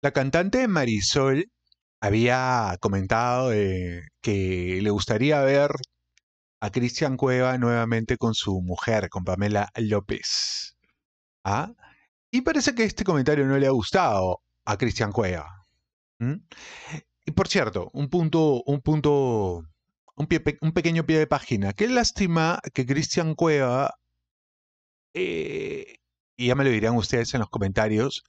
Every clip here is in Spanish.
La cantante Marisol había comentado eh, que le gustaría ver a Cristian Cueva nuevamente con su mujer, con Pamela López. ¿Ah? Y parece que este comentario no le ha gustado a Cristian Cueva. Y por cierto, un punto, un punto, un, pequeño pie de página. Qué lástima que Cristian Cueva, eh, y ya me lo dirán ustedes en los comentarios,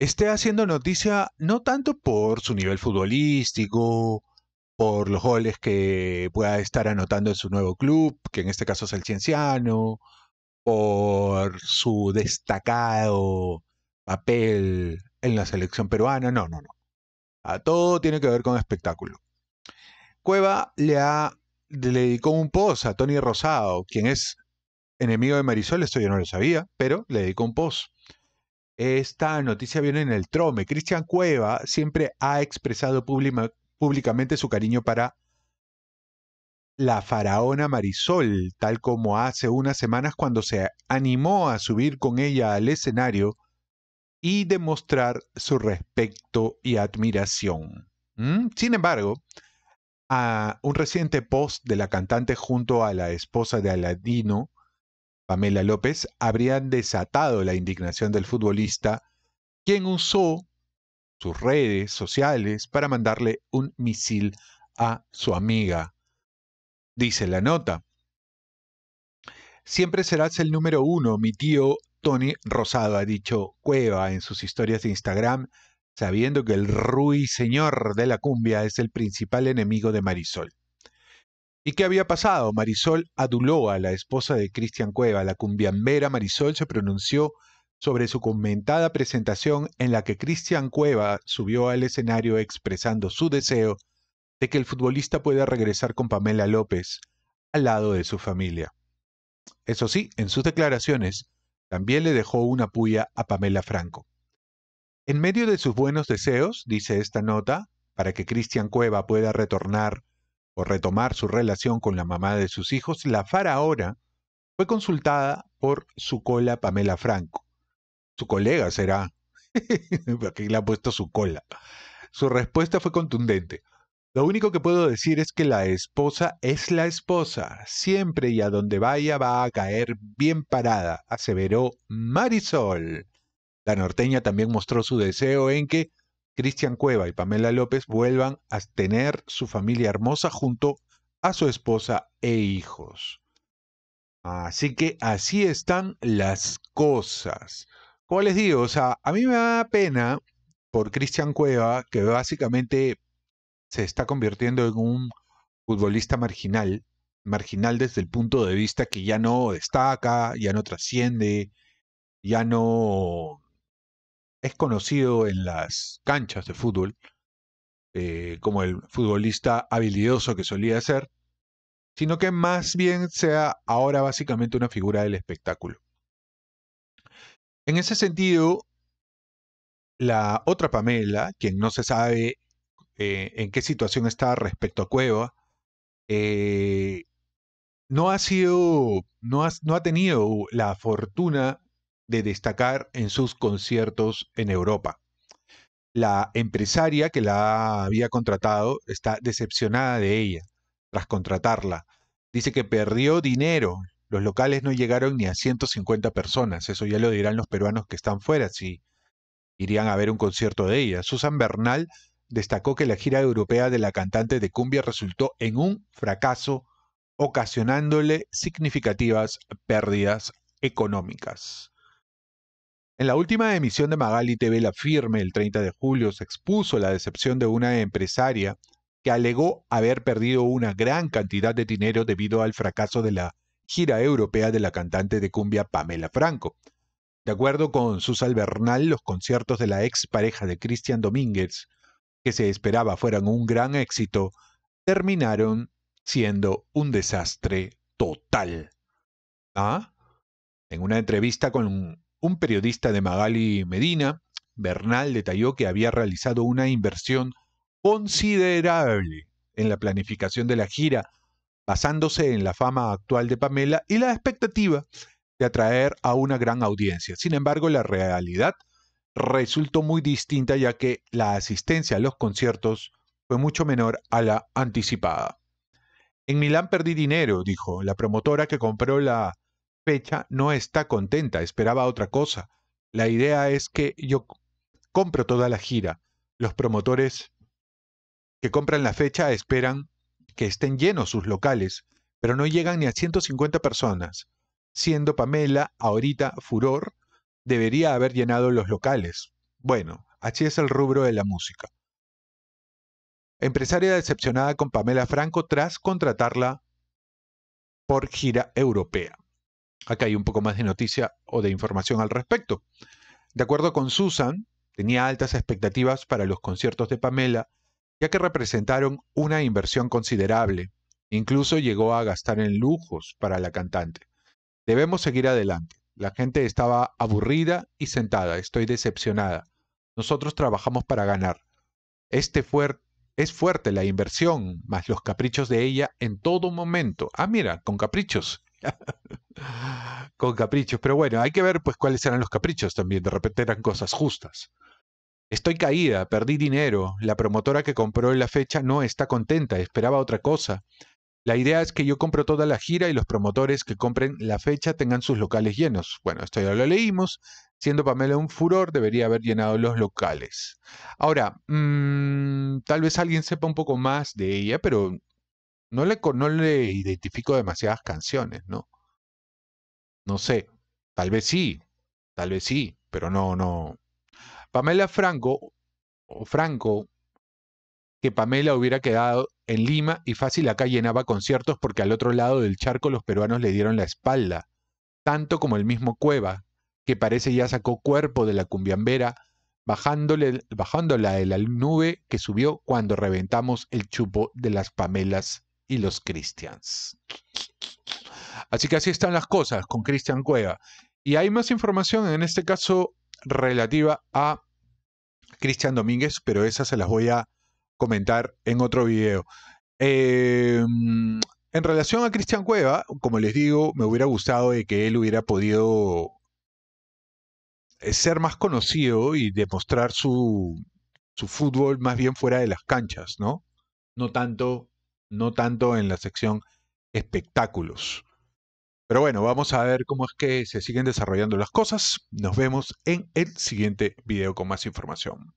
esté haciendo noticia no tanto por su nivel futbolístico, por los goles que pueda estar anotando en su nuevo club, que en este caso es el Cienciano, por su destacado papel en la selección peruana, no, no, no. A ah, todo tiene que ver con espectáculo. Cueva le, ha, le dedicó un post a Tony Rosado, quien es enemigo de Marisol, esto yo no lo sabía, pero le dedicó un post. Esta noticia viene en el trome. Cristian Cueva siempre ha expresado públicamente su cariño para la faraona Marisol, tal como hace unas semanas cuando se animó a subir con ella al escenario y demostrar su respeto y admiración. ¿Mm? Sin embargo, a un reciente post de la cantante junto a la esposa de Aladino Pamela López habrían desatado la indignación del futbolista, quien usó sus redes sociales para mandarle un misil a su amiga. Dice la nota. Siempre serás el número uno, mi tío Tony Rosado ha dicho Cueva en sus historias de Instagram, sabiendo que el ruiseñor de la cumbia es el principal enemigo de Marisol. ¿Y qué había pasado? Marisol aduló a la esposa de Cristian Cueva, la cumbiambera Marisol, se pronunció sobre su comentada presentación en la que Cristian Cueva subió al escenario expresando su deseo de que el futbolista pueda regresar con Pamela López al lado de su familia. Eso sí, en sus declaraciones también le dejó una puya a Pamela Franco. En medio de sus buenos deseos, dice esta nota, para que Cristian Cueva pueda retornar por retomar su relación con la mamá de sus hijos, la farahora fue consultada por su cola Pamela Franco. Su colega será, porque le ha puesto su cola. Su respuesta fue contundente. Lo único que puedo decir es que la esposa es la esposa, siempre y a donde vaya va a caer bien parada, aseveró Marisol. La norteña también mostró su deseo en que Cristian Cueva y Pamela López vuelvan a tener su familia hermosa junto a su esposa e hijos. Así que así están las cosas. Como les digo, o sea, a mí me da pena por Cristian Cueva, que básicamente se está convirtiendo en un futbolista marginal, marginal desde el punto de vista que ya no destaca, ya no trasciende, ya no es conocido en las canchas de fútbol eh, como el futbolista habilidoso que solía ser, sino que más bien sea ahora básicamente una figura del espectáculo. En ese sentido, la otra Pamela, quien no se sabe eh, en qué situación está respecto a Cueva, eh, no ha sido, no ha tenido la fortuna de destacar en sus conciertos en Europa. La empresaria que la había contratado está decepcionada de ella tras contratarla. Dice que perdió dinero. Los locales no llegaron ni a 150 personas. Eso ya lo dirán los peruanos que están fuera si irían a ver un concierto de ella. Susan Bernal destacó que la gira europea de la cantante de cumbia resultó en un fracaso, ocasionándole significativas pérdidas económicas. En la última emisión de Magali TV La Firme, el 30 de julio, se expuso la decepción de una empresaria que alegó haber perdido una gran cantidad de dinero debido al fracaso de la gira europea de la cantante de cumbia Pamela Franco. De acuerdo con Susal Bernal, los conciertos de la ex pareja de Cristian Domínguez, que se esperaba fueran un gran éxito, terminaron siendo un desastre total. ¿Ah? En una entrevista con un periodista de Magali Medina, Bernal, detalló que había realizado una inversión considerable en la planificación de la gira, basándose en la fama actual de Pamela y la expectativa de atraer a una gran audiencia. Sin embargo, la realidad resultó muy distinta ya que la asistencia a los conciertos fue mucho menor a la anticipada. En Milán perdí dinero, dijo la promotora que compró la fecha no está contenta, esperaba otra cosa. La idea es que yo compro toda la gira. Los promotores que compran la fecha esperan que estén llenos sus locales, pero no llegan ni a 150 personas. Siendo Pamela ahorita furor, debería haber llenado los locales. Bueno, así es el rubro de la música. Empresaria decepcionada con Pamela Franco tras contratarla por gira europea. Acá hay un poco más de noticia o de información al respecto. De acuerdo con Susan, tenía altas expectativas para los conciertos de Pamela, ya que representaron una inversión considerable. Incluso llegó a gastar en lujos para la cantante. Debemos seguir adelante. La gente estaba aburrida y sentada. Estoy decepcionada. Nosotros trabajamos para ganar. Este es fuerte la inversión, más los caprichos de ella en todo momento. Ah, mira, con caprichos. con caprichos. Pero bueno, hay que ver pues cuáles eran los caprichos también. De repente eran cosas justas. Estoy caída, perdí dinero. La promotora que compró la fecha no está contenta, esperaba otra cosa. La idea es que yo compro toda la gira y los promotores que compren la fecha tengan sus locales llenos. Bueno, esto ya lo leímos. Siendo Pamela un furor, debería haber llenado los locales. Ahora, mm, tal vez alguien sepa un poco más de ella, pero no le, no le identifico demasiadas canciones, ¿no? No sé, tal vez sí, tal vez sí, pero no, no. Pamela Franco, o Franco, que Pamela hubiera quedado en Lima y fácil acá llenaba conciertos porque al otro lado del charco los peruanos le dieron la espalda, tanto como el mismo Cueva, que parece ya sacó cuerpo de la cumbiambera, bajándole, bajándola de la nube que subió cuando reventamos el chupo de las Pamelas y los Christians. Así que así están las cosas con Cristian Cueva. Y hay más información, en este caso, relativa a Cristian Domínguez, pero esas se las voy a comentar en otro video. Em, en relación a Cristian Cueva, como les digo, me hubiera gustado de que él hubiera podido eh, ser más conocido y demostrar su, su fútbol más bien fuera de las canchas, ¿no? No tanto, no tanto en la sección espectáculos. Pero bueno, vamos a ver cómo es que se siguen desarrollando las cosas. Nos vemos en el siguiente video con más información.